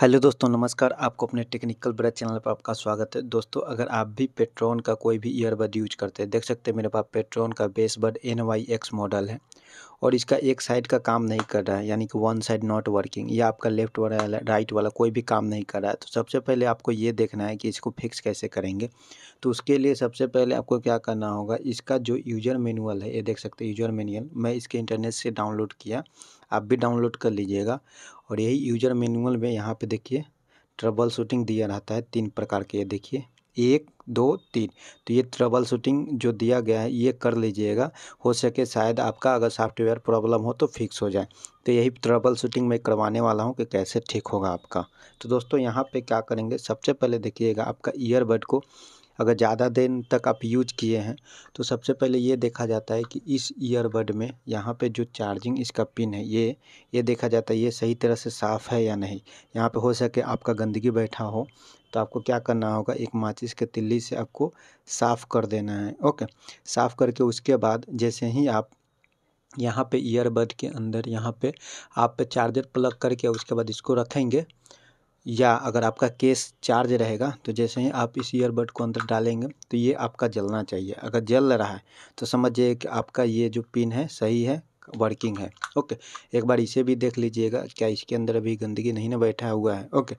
hello दोस्तों नमस्कार आपको अपने टेक्निकल ब्रज चैनल पर आपका स्वागत है दोस्तों अगर आप भी पेट्रोन का कोई भी ईयरबड यूज करते हैं देख सकते हैं मेरे पास पेट्रोन का base bud N Y X model है और इसका एक साइड का काम नहीं कर रहा है यानी कि वन साइड नॉट वर्किंग या आपका लेफ्ट वाला राइट वाला कोई भी काम नहीं कर रहा है तो सबसे पहले आपको ये देखना है कि इसको फिक्स कैसे करेंगे तो उसके लिए सबसे पहले आपको क्या करना होगा इसका जो यूजर मैनुअल है ये देख सकते हैं यूजर मैनुअल मैं इसके इंटरनेट से डाउनलोड किया आप भी डाउनलोड कर लीजिएगा और यही यूजर मैनुअल में यहाँ पर देखिए ट्रबल शूटिंग दिया रहता है तीन प्रकार के ये देखिए एक दो तीन तो ये ट्रबल शूटिंग जो दिया गया है ये कर लीजिएगा हो सके शायद आपका अगर सॉफ्टवेयर प्रॉब्लम हो तो फिक्स हो जाए तो यही ट्रबल शूटिंग मैं करवाने वाला हूँ कि कैसे ठीक होगा आपका तो दोस्तों यहाँ पे क्या करेंगे सबसे पहले देखिएगा आपका ईयरबड को अगर ज़्यादा दिन तक आप यूज किए हैं तो सबसे पहले ये देखा जाता है कि इस ईयरबड में यहाँ पे जो चार्जिंग इसका पिन है ये ये देखा जाता है ये सही तरह से साफ़ है या नहीं यहाँ पे हो सके आपका गंदगी बैठा हो तो आपको क्या करना होगा एक माचिस के तिल्ली से आपको साफ़ कर देना है ओके साफ़ करके उसके बाद जैसे ही आप यहाँ पर ईयरबड के अंदर यहाँ पर आप चार्जर प्लग करके उसके बाद इसको रखेंगे या अगर आपका केस चार्ज रहेगा तो जैसे ही आप इस ईयरबड को अंदर डालेंगे तो ये आपका जलना चाहिए अगर जल रहा है तो समझिए कि आपका ये जो पिन है सही है वर्किंग है ओके एक बार इसे भी देख लीजिएगा क्या इसके अंदर अभी गंदगी नहीं ना बैठा हुआ है ओके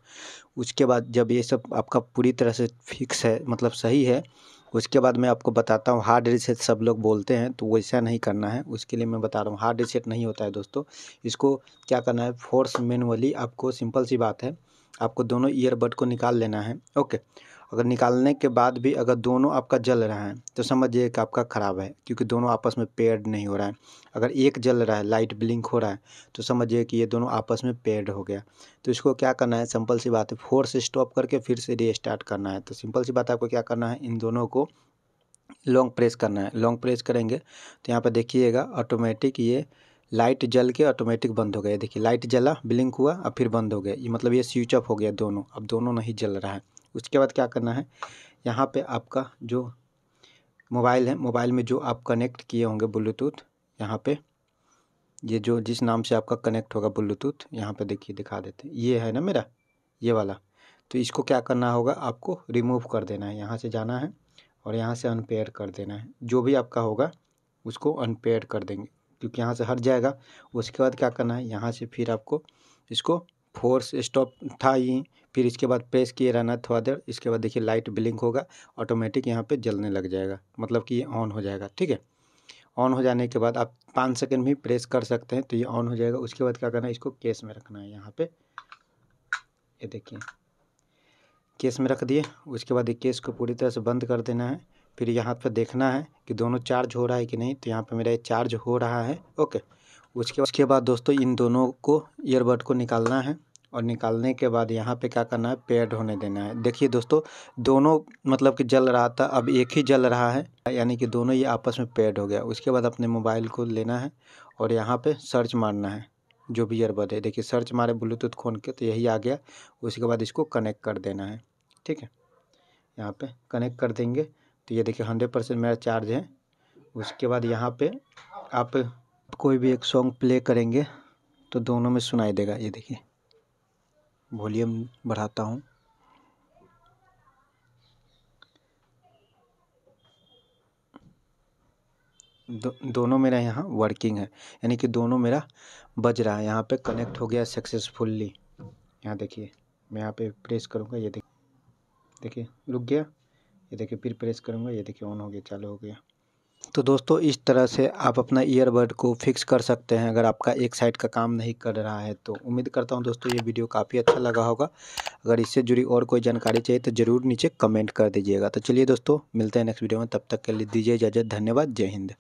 उसके बाद जब ये सब आपका पूरी तरह से फिक्स है मतलब सही है उसके बाद मैं आपको बताता हूँ हार्ड रिसेट सब लोग बोलते हैं तो वैसा नहीं करना है उसके लिए मैं बता रहा हूँ हार्ड रिसेट नहीं होता है दोस्तों इसको क्या करना है फोर्स मैनुअली आपको सिंपल सी बात है आपको दोनों ईयरबड को निकाल लेना है ओके अगर निकालने के बाद भी अगर दोनों आपका जल रहा है तो समझिए कि आपका ख़राब है क्योंकि दोनों आपस में पेड नहीं हो रहा है अगर एक जल रहा है लाइट ब्लिंक हो रहा है तो समझिए कि ये दोनों आपस में पेड हो गया तो इसको क्या करना है सिंपल सी बात है फोर्स स्टॉप करके फिर से रीस्टार्ट करना है तो सिंपल सी बात आपको क्या करना है इन दोनों को लॉन्ग प्रेस करना है लॉन्ग प्रेस करेंगे तो यहाँ पर देखिएगा ऑटोमेटिक ये लाइट जल के ऑटोमेटिक बंद हो गया देखिए लाइट जला ब्लिंक हुआ और फिर बंद हो गया ये मतलब ये स्विच ऑफ हो गया दोनों अब दोनों नहीं जल रहा है उसके बाद क्या करना है यहाँ पे आपका जो मोबाइल है मोबाइल में जो आप कनेक्ट किए होंगे ब्लूटूथ यहाँ पे ये जो जिस नाम से आपका कनेक्ट होगा ब्लूटूथ यहाँ पे देखिए दिखा देते हैं ये है ना मेरा ये वाला तो इसको क्या करना होगा आपको रिमूव कर देना है यहाँ से जाना है और यहाँ से अनपेयर कर देना है जो भी आपका होगा उसको अनपेयर कर देंगे क्योंकि यहाँ से हट जाएगा उसके बाद क्या करना है यहाँ से फिर आपको इसको फोर्स स्टॉप था ही फिर इसके बाद प्रेस किए रहना थोड़ा देर इसके बाद देखिए लाइट ब्लिंक होगा ऑटोमेटिक यहाँ पे जलने लग जाएगा मतलब कि ये ऑन हो जाएगा ठीक है ऑन हो जाने के बाद आप पाँच सेकंड भी प्रेस कर सकते हैं तो ये ऑन हो जाएगा उसके बाद क्या करना है इसको केस में रखना है यहाँ पे ये देखिए केस में रख दिए उसके बाद ये केस को पूरी तरह से बंद कर देना है फिर यहाँ पर देखना है कि दोनों चार्ज हो रहा है कि नहीं तो यहाँ पर मेरा ये चार्ज हो रहा है ओके उसके उसके बाद दोस्तों इन दोनों को ईयरबड को निकालना है और निकालने के बाद यहाँ पे क्या करना है पेड होने देना है देखिए दोस्तों दोनों मतलब कि जल रहा था अब एक ही जल रहा है यानी कि दोनों ये आपस में पेड हो गया उसके बाद अपने मोबाइल को लेना है और यहाँ पे सर्च मारना है जो भी ईयरबड है देखिए सर्च मारे ब्लूटूथ खोल के तो यही आ गया उसके बाद इसको कनेक्ट कर देना है ठीक है यहाँ पर कनेक्ट कर देंगे तो ये देखिए हंड्रेड परसेंट मेरा चार्ज है उसके बाद यहाँ पे आप कोई भी एक सॉन्ग प्ले करेंगे तो दोनों में सुनाई देगा ये देखिए वॉल्यूम बढ़ाता हूँ दो, दोनों मेरा यहाँ वर्किंग है यानी कि दोनों मेरा बज रहा है यहाँ पे कनेक्ट हो गया सक्सेसफुल्ली यहाँ देखिए मैं यहाँ पे प्रेस करूँगा ये देखिए देखिए रुक गया ये देखिए फिर प्रेस करूँगा ये देखिए ऑन हो गया चालू हो गया तो दोस्तों इस तरह से आप अपना ईयरबड को फिक्स कर सकते हैं अगर आपका एक साइड का काम नहीं कर रहा है तो उम्मीद करता हूं दोस्तों ये वीडियो काफ़ी अच्छा लगा होगा अगर इससे जुड़ी और कोई जानकारी चाहिए तो ज़रूर नीचे कमेंट कर दीजिएगा तो चलिए दोस्तों मिलते हैं नेक्स्ट वीडियो में तब तक के लिए दीजिए इजाज़त धन्यवाद जय हिंद